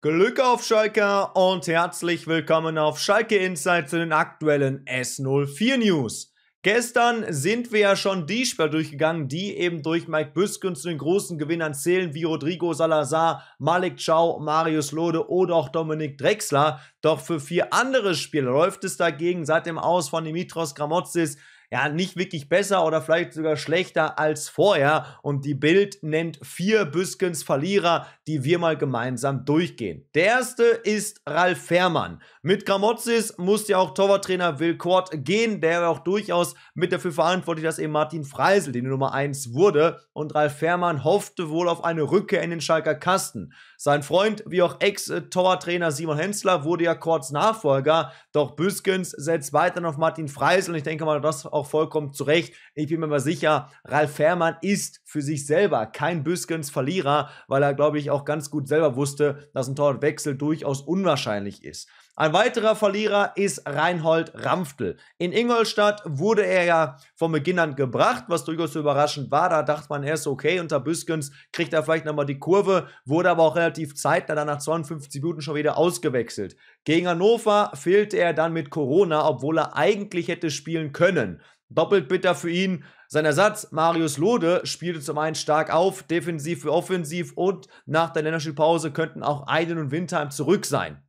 Glück auf Schalke und herzlich willkommen auf Schalke Insight zu den aktuellen S04 News. Gestern sind wir ja schon die Spieler durchgegangen, die eben durch Mike Büsken zu den großen Gewinnern zählen, wie Rodrigo Salazar, Malik Chow, Marius Lode oder auch Dominik Drexler. Doch für vier andere Spieler läuft es dagegen seit dem Aus von Dimitros Gramotzis ja, nicht wirklich besser oder vielleicht sogar schlechter als vorher. Und die Bild nennt vier Büskens Verlierer, die wir mal gemeinsam durchgehen. Der erste ist Ralf Fährmann. Mit Gramozis musste ja auch Torwarttrainer Will Kort gehen, der war auch durchaus mit dafür verantwortlich, dass eben Martin Freisel die Nummer 1 wurde. Und Ralf Fährmann hoffte wohl auf eine Rückkehr in den Schalker Kasten. Sein Freund, wie auch Ex-Torwarttrainer Simon Hensler, wurde ja Korts Nachfolger. Doch Büskens setzt weiterhin auf Martin Freisel und ich denke mal, das auch vollkommen zurecht. Ich bin mir mal sicher, Ralf Fährmann ist für sich selber kein Büskens Verlierer, weil er, glaube ich, auch ganz gut selber wusste, dass ein Torwechsel durchaus unwahrscheinlich ist. Ein weiterer Verlierer ist Reinhold Ramftel. In Ingolstadt wurde er ja von Beginn an gebracht, was durchaus überraschend war. Da dachte man erst, okay, unter Büskens kriegt er vielleicht nochmal die Kurve, wurde aber auch relativ zeitnah dann nach 52 Minuten schon wieder ausgewechselt. Gegen Hannover fehlte er dann mit Corona, obwohl er eigentlich hätte spielen können. Doppelt bitter für ihn. Sein Ersatz, Marius Lode, spielte zum einen stark auf, defensiv für offensiv und nach der Länderspielpause könnten auch Aiden und Windheim zurück sein.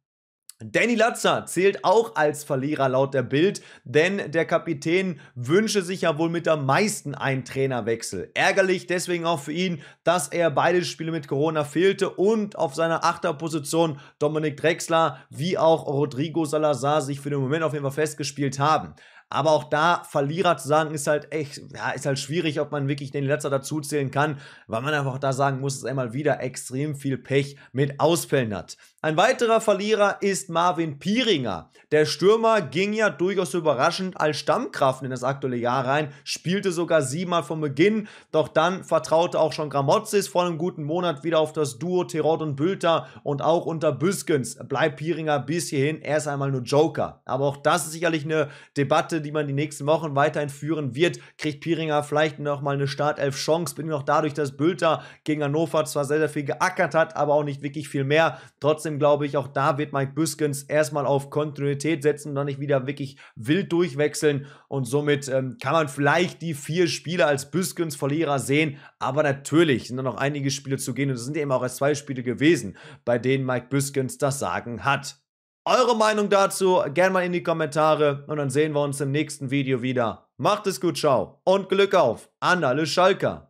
Danny Latzer zählt auch als Verlierer laut der Bild, denn der Kapitän wünsche sich ja wohl mit am meisten einen Trainerwechsel. Ärgerlich deswegen auch für ihn, dass er beide Spiele mit Corona fehlte und auf seiner Achterposition Dominik Drexler wie auch Rodrigo Salazar sich für den Moment auf jeden Fall festgespielt haben. Aber auch da Verlierer zu sagen, ist halt echt, ja, ist halt schwierig, ob man wirklich den Letzter dazuzählen kann, weil man einfach da sagen muss, dass er mal wieder extrem viel Pech mit Ausfällen hat. Ein weiterer Verlierer ist Marvin Pieringer. Der Stürmer ging ja durchaus überraschend als Stammkraft in das aktuelle Jahr rein, spielte sogar siebenmal von Beginn, doch dann vertraute auch schon Gramozis vor einem guten Monat wieder auf das Duo Terod und Bülter und auch unter Büskens bleibt Pieringer bis hierhin erst einmal nur Joker. Aber auch das ist sicherlich eine Debatte, die man die nächsten Wochen weiterhin führen wird. Kriegt Piringer vielleicht noch mal eine Startelf-Chance? Bin noch dadurch, dass Bülter gegen Hannover zwar sehr, sehr viel geackert hat, aber auch nicht wirklich viel mehr. Trotzdem glaube ich, auch da wird Mike Büskens erstmal auf Kontinuität setzen und dann nicht wieder wirklich wild durchwechseln. Und somit ähm, kann man vielleicht die vier Spiele als Büskens Verlierer sehen. Aber natürlich sind da noch einige Spiele zu gehen und es sind eben auch erst zwei Spiele gewesen, bei denen Mike Büskens das Sagen hat. Eure Meinung dazu gerne mal in die Kommentare und dann sehen wir uns im nächsten Video wieder. Macht es gut, ciao und Glück auf an alle Schalker.